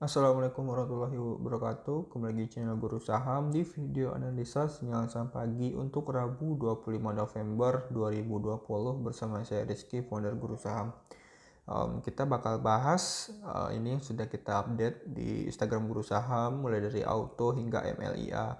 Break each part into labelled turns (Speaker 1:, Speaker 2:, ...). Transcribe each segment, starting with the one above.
Speaker 1: Assalamualaikum warahmatullahi wabarakatuh Kembali lagi channel Guru Saham Di video analisa sinyal saham pagi Untuk Rabu 25 November 2020 Bersama saya Rizky, founder Guru Saham um, Kita bakal bahas uh, Ini yang sudah kita update Di Instagram Guru Saham Mulai dari auto hingga MLIA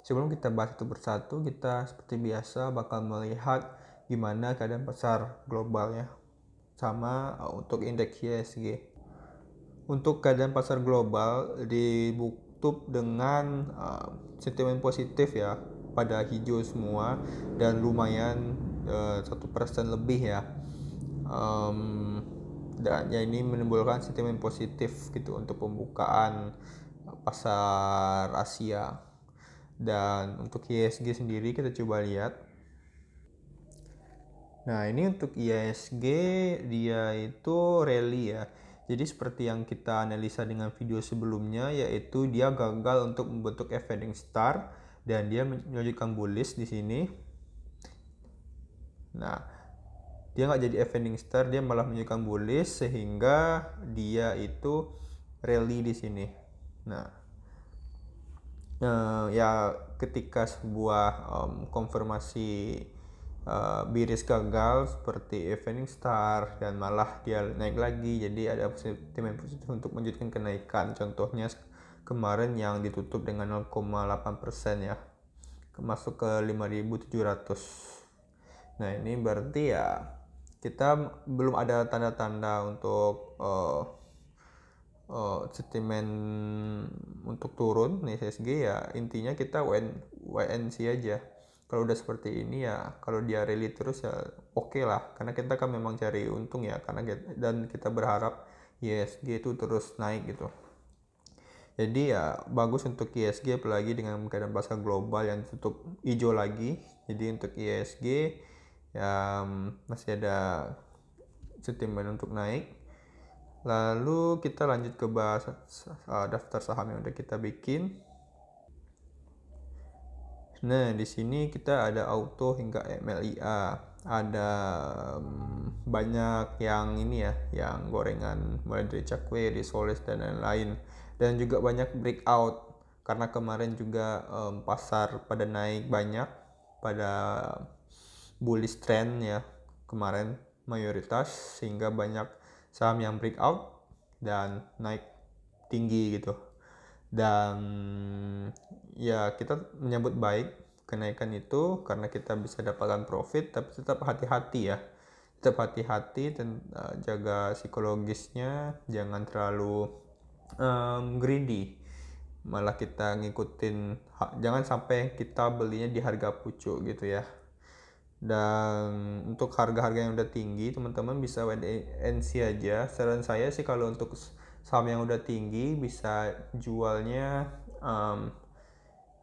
Speaker 1: Sebelum kita bahas itu bersatu Kita seperti biasa bakal melihat Gimana keadaan pasar global ya Sama uh, untuk indeks YSG untuk keadaan pasar global dibuktup dengan uh, sentimen positif ya pada hijau semua dan lumayan eh, satu uh, persen lebih ya um, dan ya ini menimbulkan sentimen positif gitu untuk pembukaan pasar Asia dan untuk ISG sendiri kita coba lihat nah ini untuk ISG dia itu rally ya jadi seperti yang kita analisa dengan video sebelumnya yaitu dia gagal untuk membentuk evading star dan dia menunjukkan bullish di sini. Nah, dia nggak jadi evading star, dia malah menunjukkan bullish sehingga dia itu rally di sini. Nah, Uh, ya ketika sebuah um, konfirmasi uh, eh, Biris gagal seperti Evening Star dan malah dia naik lagi jadi ada yang positif untuk melanjutkan kenaikan contohnya kemarin yang ditutup dengan 0,8% persen ya masuk ke 5700 nah ini berarti ya kita belum ada tanda-tanda untuk uh, uh, sentimen untuk turun nih SSG ya intinya kita WNC aja kalau udah seperti ini ya kalau dia rally terus ya oke okay lah karena kita kan memang cari untung ya karena dan kita berharap ISG e itu terus naik gitu jadi ya bagus untuk ISG e apalagi dengan keadaan pasar global yang tutup hijau lagi jadi untuk ISG e ya mm, masih ada sentimen untuk naik lalu kita lanjut ke bahas uh, daftar saham yang udah kita bikin Nah, di sini kita ada auto hingga MLIA. Ada mm, banyak yang ini ya, yang gorengan mulai dari cakwe, risoles dan lain-lain. Dan juga banyak breakout karena kemarin juga um, pasar pada naik banyak pada bullish trend ya kemarin mayoritas sehingga banyak saham yang breakout dan naik tinggi gitu dan ya kita menyambut baik kenaikan itu karena kita bisa dapatkan profit tapi tetap hati-hati ya tetap hati-hati dan eh, jaga psikologisnya jangan terlalu um, greedy malah kita ngikutin jangan sampai kita belinya di harga pucuk gitu ya dan untuk harga-harga yang udah tinggi teman-teman bisa wait and see aja saran saya sih kalau untuk saham yang udah tinggi bisa jualnya um,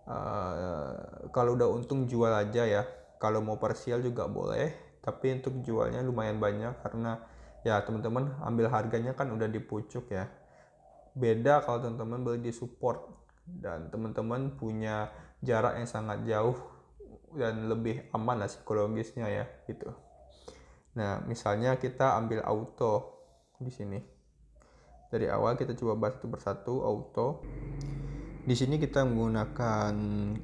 Speaker 1: uh, kalau udah untung jual aja ya kalau mau parsial juga boleh tapi untuk jualnya lumayan banyak karena ya teman-teman ambil harganya kan udah dipucuk ya beda kalau teman-teman beli di support dan teman-teman punya jarak yang sangat jauh dan lebih aman lah psikologisnya ya gitu nah misalnya kita ambil auto di sini dari awal kita coba bahas satu persatu auto di sini kita menggunakan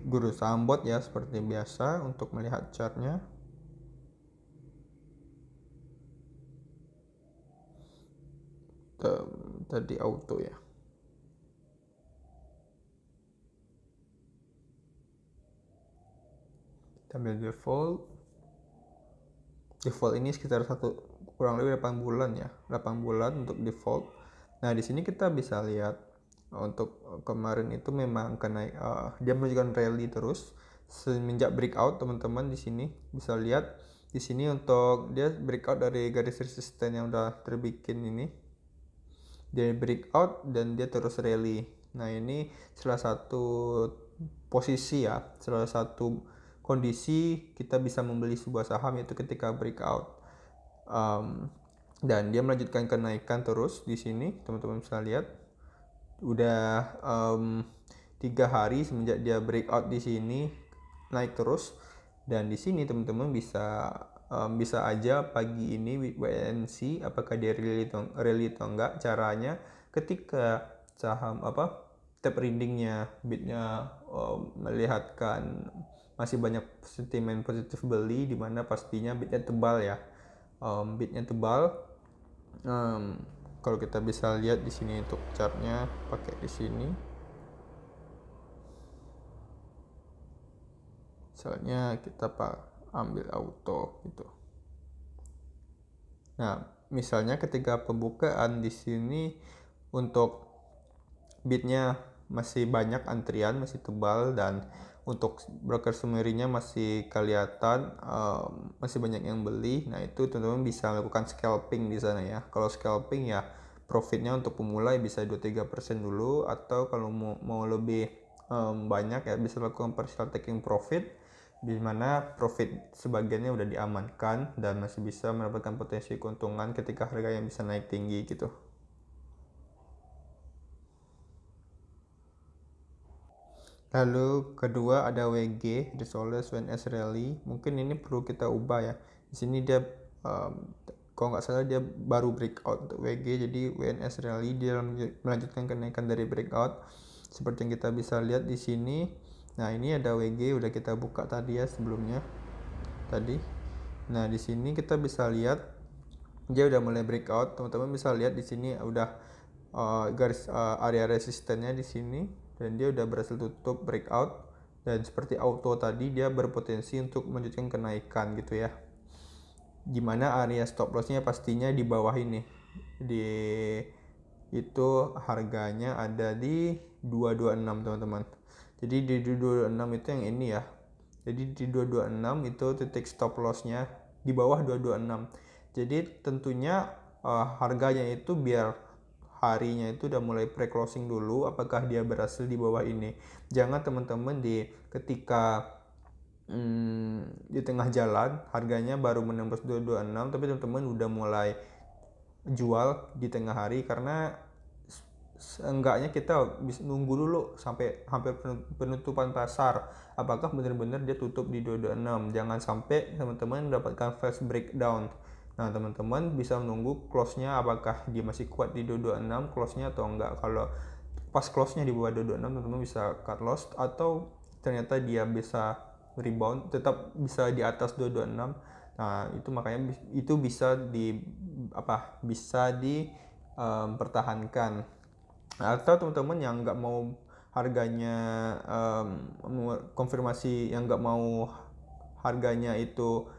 Speaker 1: guru sambot ya seperti biasa untuk melihat chartnya tadi auto ya kita ambil default default ini sekitar satu kurang lebih 8 bulan ya 8 bulan untuk default Nah, di sini kita bisa lihat eh, untuk eh, kemarin itu memang kenaik uh, eh, dia menunjukkan rally terus semenjak breakout teman-teman di sini bisa lihat di sini untuk dia breakout dari garis resisten yang udah terbikin ini dia breakout dan dia terus rally nah ini salah satu posisi ya salah satu kondisi kita bisa membeli sebuah saham yaitu ketika breakout um, dan dia melanjutkan kenaikan terus di sini teman-teman bisa lihat udah um, tiga hari semenjak dia breakout di sini naik terus dan di sini teman-teman bisa um, bisa aja pagi ini WNC apakah dia rally atau, rally enggak caranya ketika saham apa tap readingnya bidnya um, melihatkan masih banyak sentimen positif beli di mana pastinya bidnya tebal ya um, bidnya tebal um, kalau kita bisa lihat di sini untuk chartnya pakai di sini misalnya kita ambil auto gitu nah misalnya ketika pembukaan di sini untuk bitnya masih banyak antrian masih tebal dan untuk broker sumirinya masih kelihatan uh, masih banyak yang beli nah itu teman-teman bisa melakukan scalping di sana ya kalau scalping ya profitnya untuk pemula ya bisa 2-3% dulu atau kalau mau, mau lebih um, banyak ya bisa lakukan partial taking profit di mana profit sebagiannya udah diamankan dan masih bisa mendapatkan potensi keuntungan ketika harga yang bisa naik tinggi gitu. Lalu kedua ada WG, The Solace When rally Mungkin ini perlu kita ubah ya. Di sini dia um, kalau nggak salah dia baru breakout untuk WG jadi WNS rally dia melanjutkan kenaikan dari breakout. Seperti yang kita bisa lihat di sini. Nah, ini ada WG udah kita buka tadi ya sebelumnya. Tadi. Nah, di sini kita bisa lihat dia udah mulai breakout. Teman-teman bisa lihat di sini udah uh, garis uh, area resistennya di sini dan dia udah berhasil tutup breakout dan seperti auto tadi dia berpotensi untuk melanjutkan kenaikan gitu ya Gimana area stop lossnya pastinya di bawah ini di itu harganya ada di 226 teman-teman jadi di 226 itu yang ini ya jadi di 226 itu titik stop lossnya di bawah 226 jadi tentunya uh, harganya itu biar harinya itu udah mulai pre-closing dulu apakah dia berhasil di bawah ini. Jangan teman-teman di ketika hmm, di tengah jalan harganya baru menembus 226 tapi teman-teman udah mulai jual di tengah hari karena seenggaknya kita bisa nunggu dulu sampai hampir penutupan pasar apakah benar-benar dia tutup di 226 jangan sampai teman-teman mendapatkan fast breakdown Nah, teman-teman bisa menunggu close-nya apakah dia masih kuat di 226 close-nya atau enggak. Kalau pas close-nya di bawah 226 teman-teman bisa cut loss atau ternyata dia bisa rebound tetap bisa di atas 226. Nah, itu makanya itu bisa di apa? Bisa dipertahankan. Um, atau teman-teman yang nggak mau harganya um, konfirmasi yang nggak mau harganya itu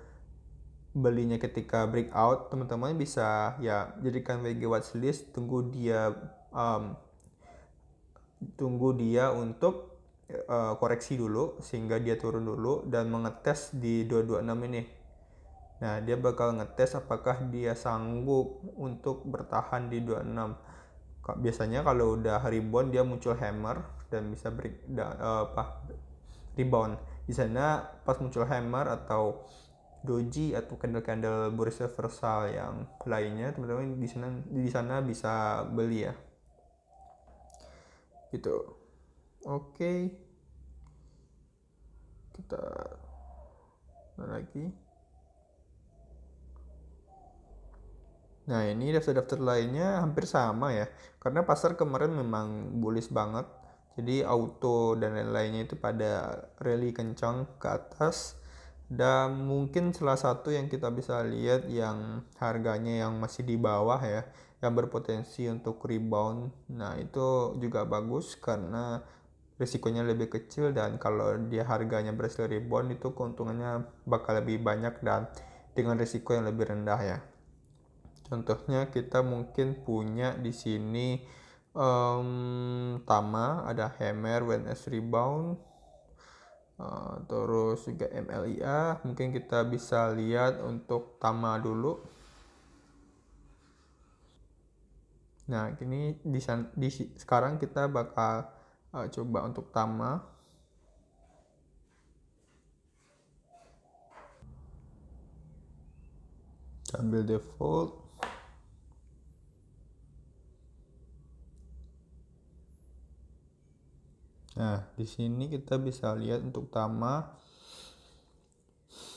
Speaker 1: belinya ketika breakout teman-teman bisa ya jadikan WG watchlist tunggu dia um, tunggu dia untuk uh, koreksi dulu sehingga dia turun dulu dan mengetes di 226 ini Nah, dia bakal ngetes apakah dia sanggup untuk bertahan di 26. Biasanya kalau udah rebound dia muncul hammer dan bisa break da, uh, apa rebound. Di sana pas muncul hammer atau doji atau candle-candle bursa Versal yang lainnya teman-teman di sana di sana bisa beli ya gitu oke okay. kita lagi nah ini daftar-daftar lainnya hampir sama ya karena pasar kemarin memang bullish banget jadi auto dan lain-lainnya itu pada rally kencang ke atas dan mungkin salah satu yang kita bisa lihat yang harganya yang masih di bawah ya yang berpotensi untuk rebound nah itu juga bagus karena risikonya lebih kecil dan kalau dia harganya berhasil rebound itu keuntungannya bakal lebih banyak dan dengan risiko yang lebih rendah ya contohnya kita mungkin punya di sini um, Tama ada Hammer, WNS Rebound Eh, terus juga MLIA mungkin kita bisa lihat untuk Tama dulu nah ini di, di sekarang kita bakal uh, coba untuk Tama ambil default Nah, di sini kita bisa lihat untuk Tama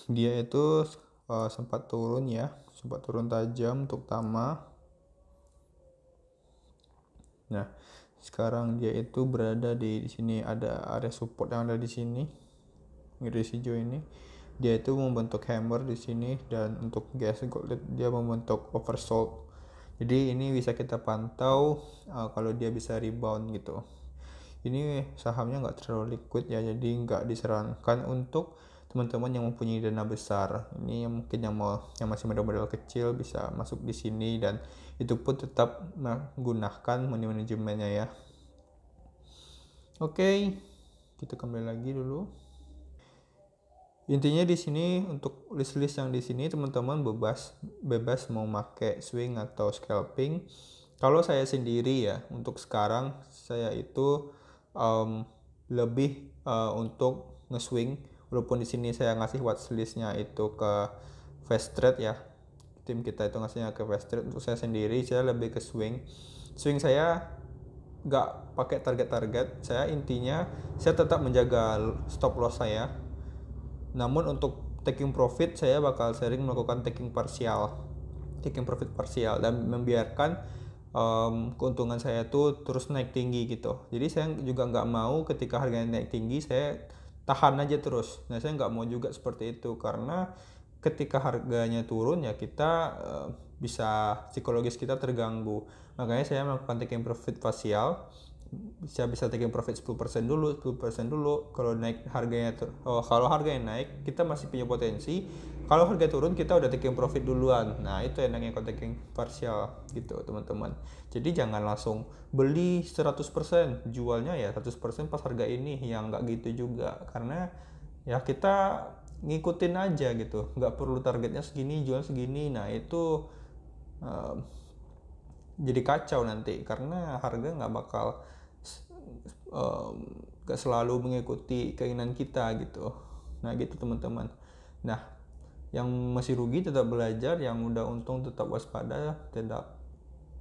Speaker 1: dia itu uh, sempat turun ya, sempat turun tajam untuk Tama. Nah, sekarang dia itu berada di, di sini ada area support yang ada di sini. Iris hijau ini dia itu membentuk hammer di sini dan untuk gas gold dia membentuk oversold. Jadi ini bisa kita pantau uh, kalau dia bisa rebound gitu ini sahamnya nggak terlalu liquid ya jadi nggak disarankan untuk teman-teman yang mempunyai dana besar ini yang mungkin yang mau yang masih modal-modal kecil bisa masuk di sini dan itu pun tetap menggunakan money manajemennya ya oke okay, kita kembali lagi dulu intinya di sini untuk list-list yang di sini teman-teman bebas bebas mau pakai swing atau scalping kalau saya sendiri ya untuk sekarang saya itu um, lebih uh, untuk nge-swing walaupun di sini saya ngasih watchlistnya itu ke fast trade ya tim kita itu ngasihnya ke fast trade untuk saya sendiri saya lebih ke swing swing saya nggak pakai target-target saya intinya saya tetap menjaga stop loss saya namun untuk taking profit saya bakal sering melakukan taking parsial taking profit parsial dan membiarkan um, keuntungan saya tuh terus naik tinggi gitu jadi saya juga nggak mau ketika harganya naik tinggi saya tahan aja terus nah saya nggak mau juga seperti itu karena ketika harganya turun ya kita uh, bisa psikologis kita terganggu makanya saya melakukan taking profit facial bisa bisa taking profit 10% dulu 10% dulu kalau naik harganya oh, kalau harga harganya naik kita masih punya potensi kalau harga turun kita udah taking profit duluan nah itu enaknya kalau taking parsial gitu teman-teman jadi jangan langsung beli 100% jualnya ya 100% pas harga ini yang enggak gitu juga karena ya kita ngikutin aja gitu nggak perlu targetnya segini jual segini nah itu uh, jadi kacau nanti karena harga nggak bakal um, gak selalu mengikuti keinginan kita gitu nah gitu teman-teman nah yang masih rugi tetap belajar yang udah untung tetap waspada tetap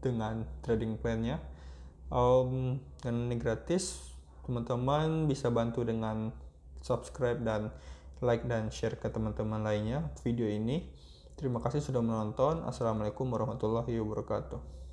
Speaker 1: dengan trading plannya um, dan ini gratis teman-teman bisa bantu dengan subscribe dan like dan share ke teman-teman lainnya video ini terima kasih sudah menonton assalamualaikum warahmatullahi wabarakatuh